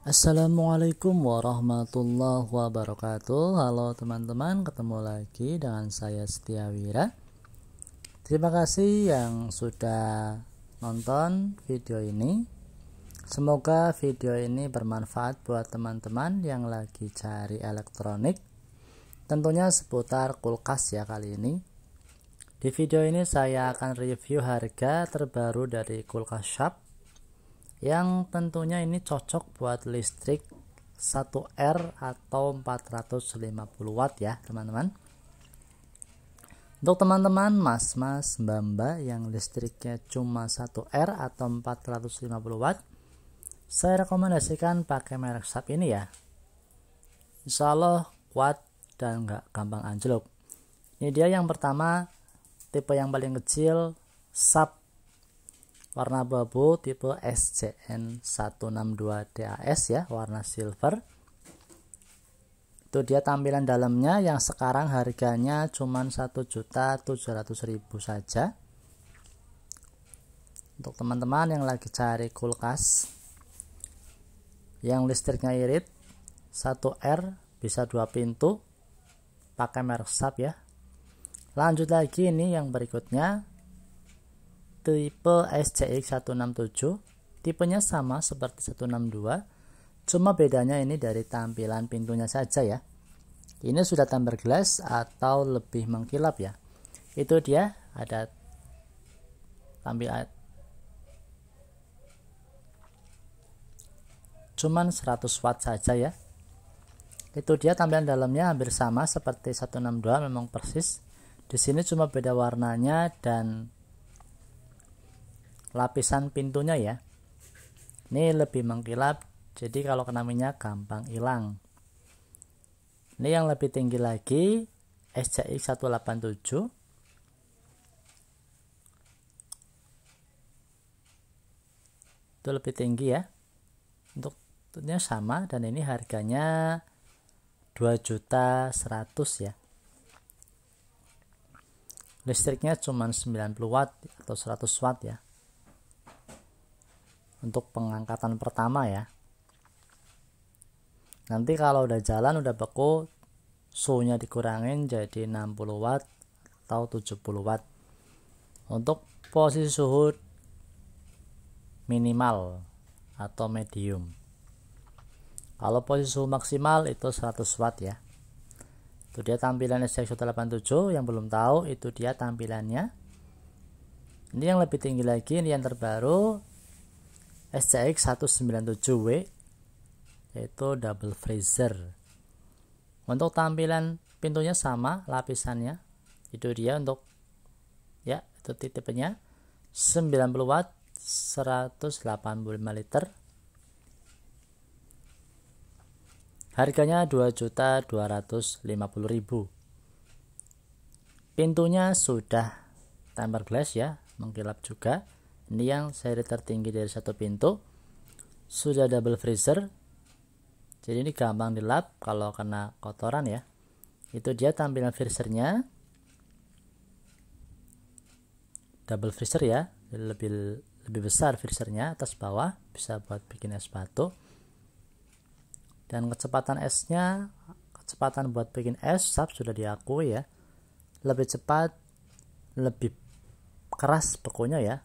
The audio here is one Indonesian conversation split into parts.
Assalamualaikum warahmatullahi wabarakatuh Halo teman-teman, ketemu lagi dengan saya Setia Wira Terima kasih yang sudah nonton video ini Semoga video ini bermanfaat buat teman-teman yang lagi cari elektronik Tentunya seputar kulkas ya kali ini Di video ini saya akan review harga terbaru dari kulkas shop yang tentunya ini cocok buat listrik 1R atau 450 watt ya teman-teman untuk teman-teman mas-mas bamba yang listriknya cuma 1R atau 450 watt saya rekomendasikan pakai merek sap ini ya insya Allah kuat dan nggak gampang anjlok ini dia yang pertama tipe yang paling kecil sap warna babu tipe SCN 162 das ya warna silver itu dia tampilan dalamnya yang sekarang harganya cuma 1.700.000 saja untuk teman-teman yang lagi cari kulkas yang listriknya irit 1R bisa dua pintu pakai merek sub ya lanjut lagi ini yang berikutnya tipe SCX 167 tipenya sama seperti 162 cuma bedanya ini dari tampilan pintunya saja ya ini sudah tamper glass atau lebih mengkilap ya itu dia ada tampilan cuman 100 watt saja ya itu dia tampilan dalamnya hampir sama seperti 162 memang persis di sini cuma beda warnanya dan lapisan pintunya ya ini lebih mengkilap jadi kalau kena minyak gampang hilang ini yang lebih tinggi lagi SJX 187 itu lebih tinggi ya untuk tentunya sama dan ini harganya 2 juta 100 ya listriknya cuma 90 watt atau 100 watt ya untuk pengangkatan pertama ya nanti kalau udah jalan udah beku suhunya dikurangin jadi 60 watt atau 70 watt untuk posisi suhu minimal atau medium kalau posisi suhu maksimal itu 100 watt ya itu dia tampilan SX187 yang belum tahu itu dia tampilannya ini yang lebih tinggi lagi ini yang terbaru SCX197W yaitu double freezer untuk tampilan pintunya sama lapisannya itu dia untuk ya itu tipenya 90 watt 185 liter harganya 2.250.000 pintunya sudah tempered glass ya mengkilap juga ini yang seri tertinggi dari satu pintu sudah double freezer jadi ini gampang dilap kalau kena kotoran ya itu dia tampilan freezernya double freezer ya lebih lebih besar freezernya atas bawah bisa buat bikin es batu dan kecepatan esnya kecepatan buat bikin es sub sudah diakui ya lebih cepat lebih keras pokoknya ya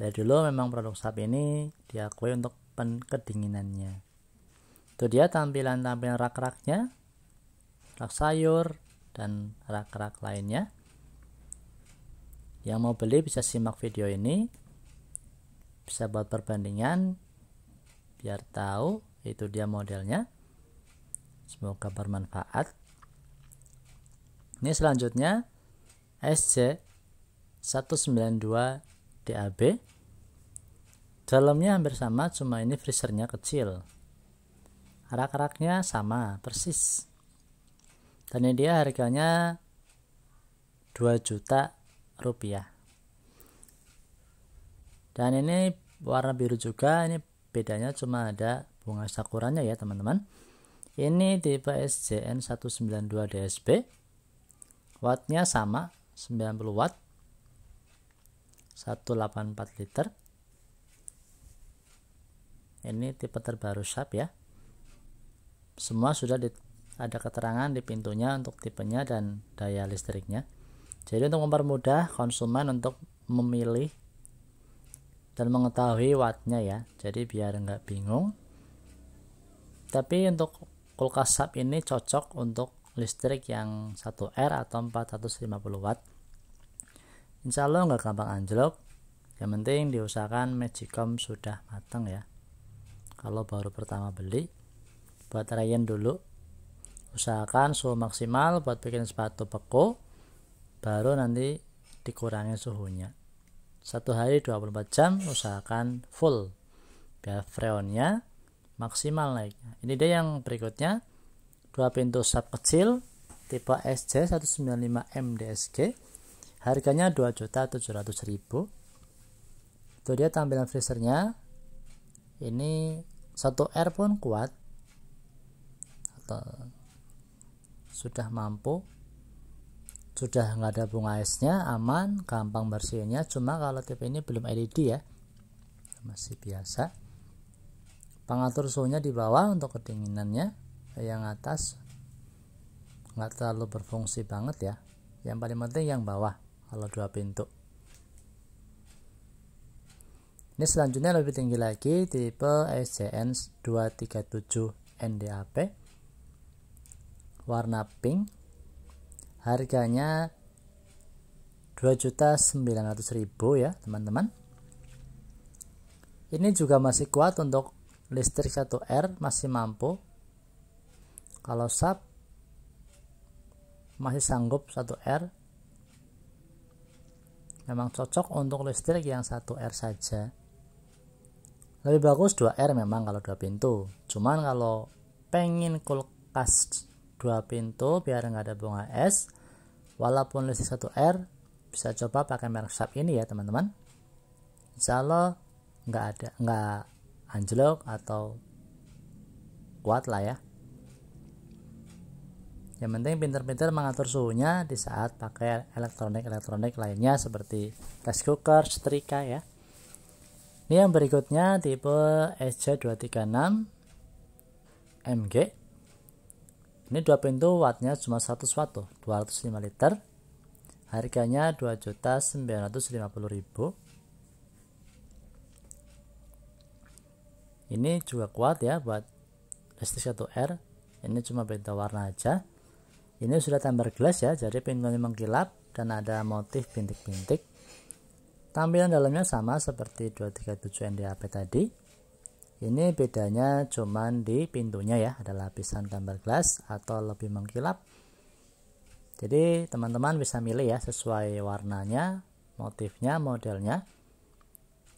dari dulu memang produk SAP ini diakui untuk kedinginannya itu dia tampilan-tampilan rak-raknya rak sayur dan rak-rak lainnya yang mau beli bisa simak video ini bisa buat perbandingan biar tahu itu dia modelnya semoga bermanfaat ini selanjutnya SC 192 DAB dalamnya hampir sama cuma ini freezernya kecil Rak-raknya sama persis dan ini dia harganya 2 juta rupiah dan ini warna biru juga ini bedanya cuma ada bunga sakuranya ya teman-teman ini tipe SJN 192 DSB wattnya sama 90 watt 184 liter ini tipe terbaru Sharp ya semua sudah di, ada keterangan di pintunya untuk tipenya dan daya listriknya jadi untuk mempermudah konsumen untuk memilih dan mengetahui wattnya ya jadi biar nggak bingung tapi untuk kulkas Sharp ini cocok untuk listrik yang 1R atau 450 watt insya Allah nggak gampang anjlok yang penting diusahakan magicom sudah matang ya kalau baru pertama beli buat rayen dulu usahakan suhu maksimal buat bikin sepatu peko baru nanti dikurangi suhunya satu hari 24 jam usahakan full biar freonnya maksimal naiknya ini dia yang berikutnya dua pintu sub kecil tipe SJ195M DSG Harganya juta ribu. Itu dia tampilan freezernya. Ini 1R pun kuat. Atau sudah mampu. Sudah nggak ada bunga esnya, aman, gampang bersihnya. Cuma kalau tipe ini belum LED ya. Masih biasa. Pengatur suhunya di bawah untuk kedinginannya. Yang atas nggak terlalu berfungsi banget ya yang paling penting yang bawah kalau dua pintu ini selanjutnya lebih tinggi lagi tipe SCN 237 NDAP warna pink harganya 2.900.000 ya teman-teman ini juga masih kuat untuk listrik 1R masih mampu kalau sub masih sanggup 1R memang cocok untuk listrik yang 1R saja lebih bagus 2R memang kalau dua pintu cuman kalau pengen kulkas dua pintu biar nggak ada bunga es walaupun listrik 1R bisa coba pakai merek Sharp ini ya teman-teman insya Allah nggak ada nggak anjlok atau kuat lah ya yang penting pintar-pintar mengatur suhunya di saat pakai elektronik-elektronik lainnya seperti rice cooker, setrika ya. Ini yang berikutnya tipe SJ236 MG. Ini dua pintu wattnya cuma 100 watt, tuh, 205 liter. Harganya 2.950.000. ini juga kuat ya buat listrik 1R ini cuma beda warna aja ini sudah tambar gelas ya jadi pintunya mengkilap dan ada motif bintik-bintik tampilan dalamnya sama seperti 237 NDAP tadi ini bedanya cuman di pintunya ya ada lapisan tambah gelas atau lebih mengkilap jadi teman-teman bisa milih ya sesuai warnanya motifnya modelnya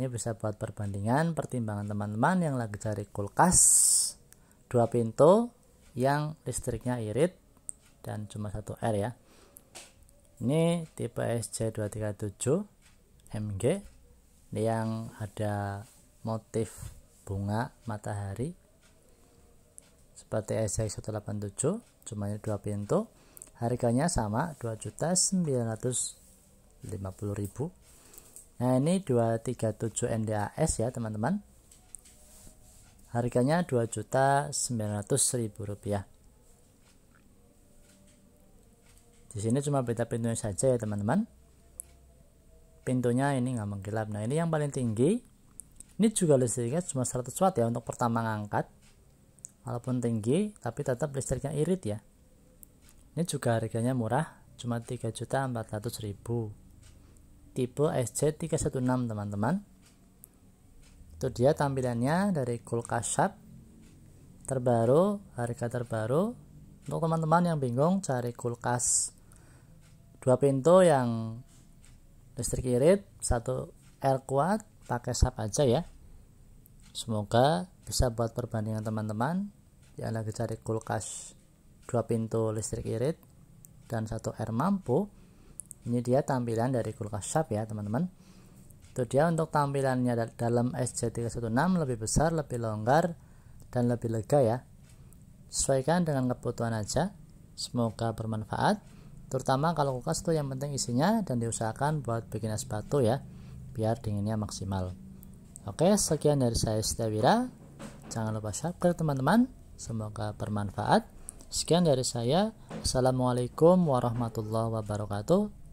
ini bisa buat perbandingan pertimbangan teman-teman yang lagi cari kulkas dua pintu yang listriknya irit dan cuma satu R ya ini tipe SC237 MG yang ada motif bunga matahari seperti sc 187 cuma ini dua pintu harganya sama 2.950.000 nah ini 237 NDAS ya teman-teman harganya 2.900.000 rupiah di sini cuma beda pintunya saja ya teman-teman pintunya ini nggak mengkilap nah ini yang paling tinggi ini juga listriknya cuma 100 watt ya untuk pertama ngangkat walaupun tinggi tapi tetap listriknya irit ya ini juga harganya murah cuma 3.400.000 tipe SJ316 teman-teman itu dia tampilannya dari kulkas sharp terbaru harga terbaru untuk teman-teman yang bingung cari kulkas dua pintu yang listrik irit satu air kuat pakai sap aja ya semoga bisa buat perbandingan teman-teman yang lagi cari kulkas dua pintu listrik irit dan satu air mampu ini dia tampilan dari kulkas sap ya teman-teman itu dia untuk tampilannya dalam SJ316 lebih besar lebih longgar dan lebih lega ya sesuaikan dengan kebutuhan aja semoga bermanfaat terutama kalau kulkas itu yang penting isinya dan diusahakan buat bikin es batu ya biar dinginnya maksimal oke sekian dari saya Setiawira jangan lupa subscribe teman-teman semoga bermanfaat sekian dari saya assalamualaikum warahmatullahi wabarakatuh